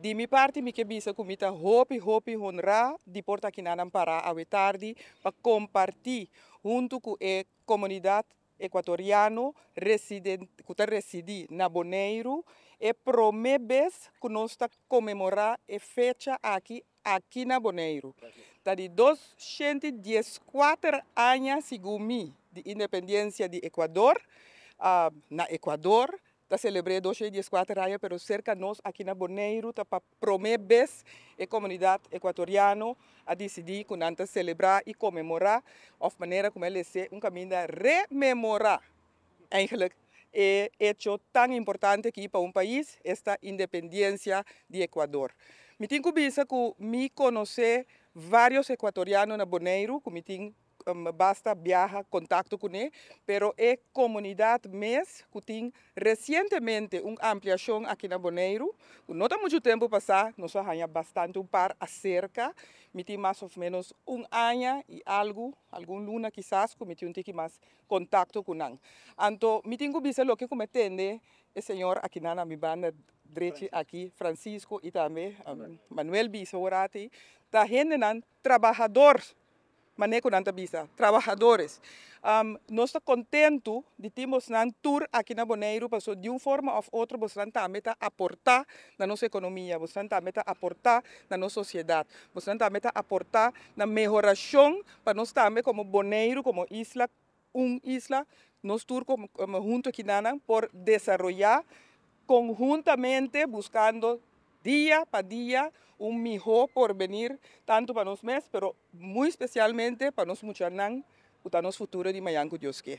De minha parte, me quebisa comita hope, hope, honra, de porta aqui na para a tarde, para compartilhar junto com a comunidade equatoriana residente que reside na Boneiro e promebes que nós está comemorar a fecha aqui aqui na Boneiro. Está de 214 anos segundo mim de independência de Equador, uh, na Equador está celebrando dois dia quatro raia, mas cerca nós aqui na Boneiro, tá para promover a comunidade equatoriana a decidir com nanta celebrar e comemorar, of maneira como ele é um caminho de rememorar, eigenlijk, é eh, hecho tão importante aqui para um país, esta independência de Equador. Me tenho que que me conhecer vários equatorianos na Boneiro, que me tenho Um, basta viaja, contacto con él, pero es comunidad mes que tiene recientemente una ampliación aquí en Boneiro. No está mucho tiempo pasado, nos años bastante un par acerca, metí más o menos un año y algo, algún luna quizás, que un tiki más contacto con él. Entonces, mi tengo lo que cometende el señor aquí en mi banda aquí, Francisco y también um, Manuel Manuel Bisorati, está gente trabajador. mané con visa trabalhadores. Um, nós estamos contentes de termos um tour aqui na Boneiro, porque de uma forma ou outra você a meta aportar na nossa economia, você a meta aportar na nossa sociedade, você a meta aportar na melhoração para nós também como Boneiro, como isla, uma isla, nós turcos, como, como junto aqui na por desenvolver conjuntamente buscando dia para dia un por porvenir, tanto para nós mes, pero muy especialmente para nós muchachos y para nós futuros de Mayanco Dios que.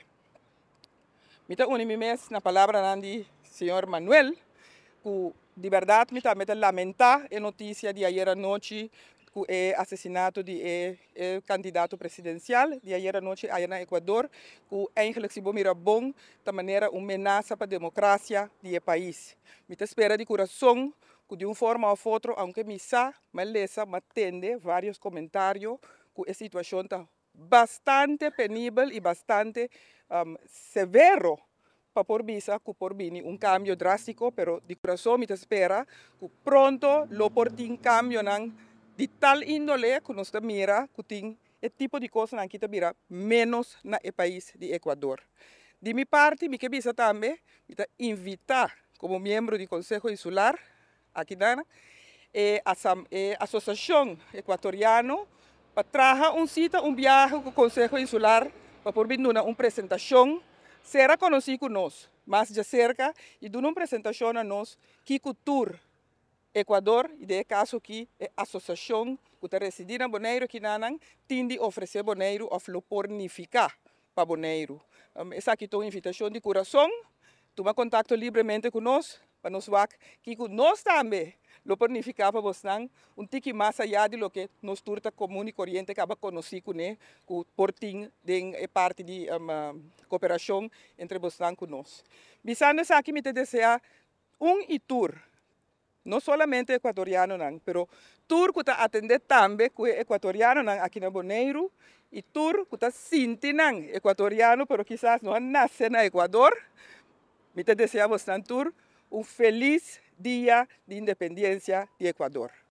Mita une mi na palavra do senhor Manuel, que de verdade me também lamentar a notícia de ayer à noite o é assassinato de é, candidato presidencial de ayer à noite aí no Equador, que eigenlijk se bomira da maneira uma ameaça para a democracia de país. Me espera de coração de uma forma ou outra, aunque me sa, me lesa, me atende vários comentários, que a situação está bastante penível e bastante um, severo para por visa, que por mim um cambio drástico, pero de coração me espera que pronto lo por tin cambio nan de tal índole que nos mira que tem é tipo de coisa nan que te mira menos na e país de Equador. De minha parte, me que visa também, me invitar como membro do Conselho Insular Aquidana, e a, e Associação Equatoriana trazer um sítio, um viagem com o Conselho Insular para por vir uma apresentação, será conhecido nós mais de cerca, e dar uma apresentação a nós, que cultura Equador, e de caso que a eh, associação que está residindo em Boneiro, que nanan, tende oferecer Boneiro, a flopornificar para Boneiro. Um, essa aqui é uma invitação de coração, toma contato livremente conosco, para nós ver que nós também lo planificava Bosnan um tiki mais allá de lo que nós turta comum e corriente acaba conhecido né com portim de eh, parte de um, cooperação entre Bosnan com nós. Bisando essa aqui me te deseja um e tour não somente equatoriano não, pero tour que está atender também que equatoriano não aqui na Boneiro e tour que está sintindo equatoriano, pero quizás não nasce na Equador. Me te deseja bastante tour um feliz dia de independência de Equador.